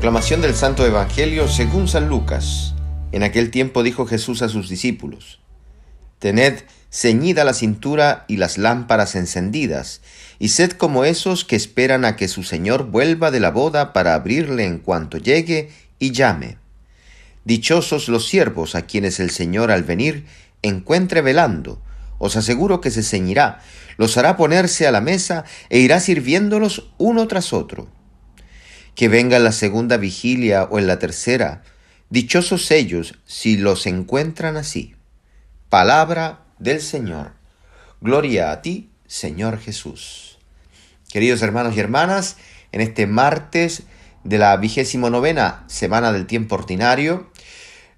Proclamación del Santo Evangelio según San Lucas. En aquel tiempo dijo Jesús a sus discípulos, Tened ceñida la cintura y las lámparas encendidas, y sed como esos que esperan a que su Señor vuelva de la boda para abrirle en cuanto llegue y llame. Dichosos los siervos a quienes el Señor al venir encuentre velando. Os aseguro que se ceñirá, los hará ponerse a la mesa e irá sirviéndolos uno tras otro que venga en la segunda vigilia o en la tercera. Dichosos ellos si los encuentran así. Palabra del Señor. Gloria a ti, Señor Jesús. Queridos hermanos y hermanas, en este martes de la vigésimo novena semana del tiempo ordinario,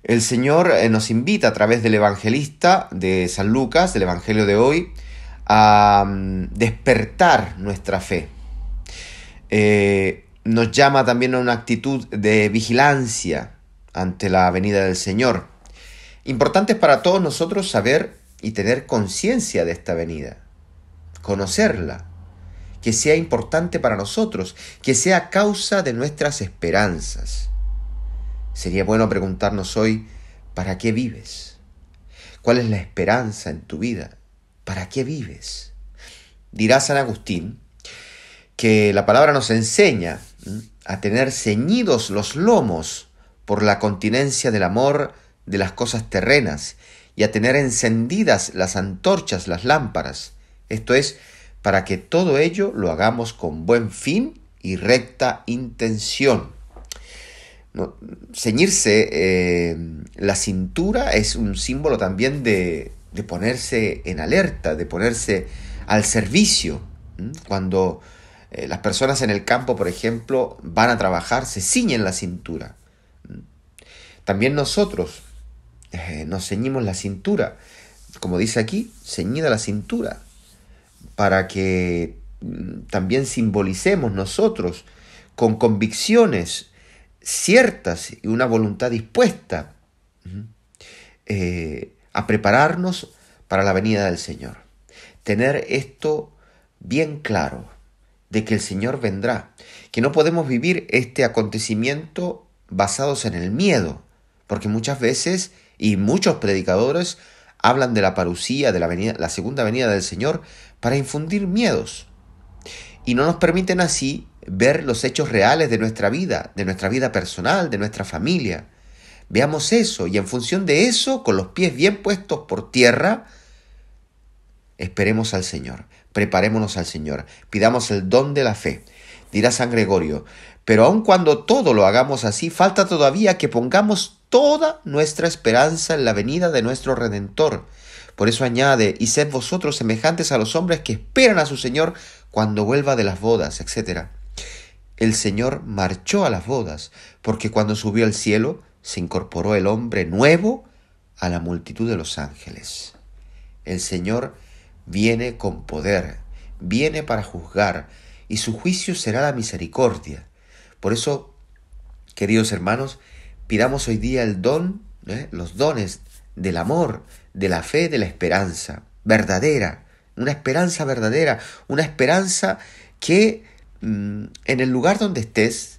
el Señor eh, nos invita a través del evangelista de San Lucas, del Evangelio de hoy, a mm, despertar nuestra fe. Eh, nos llama también a una actitud de vigilancia ante la venida del Señor. Importante es para todos nosotros saber y tener conciencia de esta venida, conocerla, que sea importante para nosotros, que sea causa de nuestras esperanzas. Sería bueno preguntarnos hoy, ¿para qué vives? ¿Cuál es la esperanza en tu vida? ¿Para qué vives? Dirá San Agustín que la palabra nos enseña a tener ceñidos los lomos por la continencia del amor de las cosas terrenas y a tener encendidas las antorchas, las lámparas, esto es, para que todo ello lo hagamos con buen fin y recta intención. ceñirse eh, la cintura es un símbolo también de, de ponerse en alerta, de ponerse al servicio. Cuando eh, las personas en el campo, por ejemplo, van a trabajar, se ciñen la cintura. También nosotros eh, nos ceñimos la cintura. Como dice aquí, ceñida la cintura, para que mm, también simbolicemos nosotros con convicciones ciertas y una voluntad dispuesta eh, a prepararnos para la venida del Señor. Tener esto bien claro de que el Señor vendrá, que no podemos vivir este acontecimiento basados en el miedo, porque muchas veces y muchos predicadores hablan de la parucía, de la, la segunda venida del Señor, para infundir miedos. Y no nos permiten así ver los hechos reales de nuestra vida, de nuestra vida personal, de nuestra familia. Veamos eso y en función de eso, con los pies bien puestos por tierra, esperemos al Señor. Preparémonos al Señor, pidamos el don de la fe. Dirá San Gregorio, pero aun cuando todo lo hagamos así, falta todavía que pongamos toda nuestra esperanza en la venida de nuestro Redentor. Por eso añade, y sed vosotros semejantes a los hombres que esperan a su Señor cuando vuelva de las bodas, etc. El Señor marchó a las bodas, porque cuando subió al cielo, se incorporó el hombre nuevo a la multitud de los ángeles. El Señor Viene con poder, viene para juzgar, y su juicio será la misericordia. Por eso, queridos hermanos, pidamos hoy día el don, ¿eh? los dones del amor, de la fe, de la esperanza verdadera, una esperanza verdadera, una esperanza que mm, en el lugar donde estés,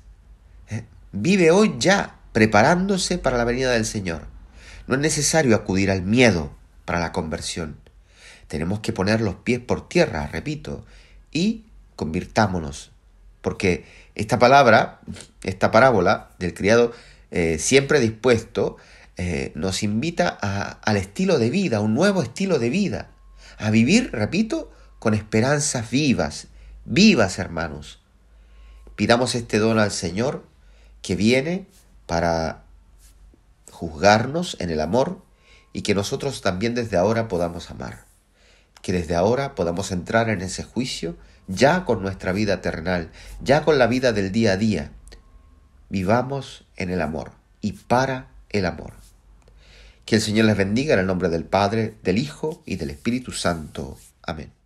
¿eh? vive hoy ya preparándose para la venida del Señor. No es necesario acudir al miedo para la conversión. Tenemos que poner los pies por tierra, repito, y convirtámonos. Porque esta palabra, esta parábola del criado eh, siempre dispuesto, eh, nos invita al estilo de vida, a un nuevo estilo de vida. A vivir, repito, con esperanzas vivas, vivas hermanos. Pidamos este don al Señor que viene para juzgarnos en el amor y que nosotros también desde ahora podamos amar que desde ahora podamos entrar en ese juicio ya con nuestra vida eterna ya con la vida del día a día. Vivamos en el amor y para el amor. Que el Señor les bendiga en el nombre del Padre, del Hijo y del Espíritu Santo. Amén.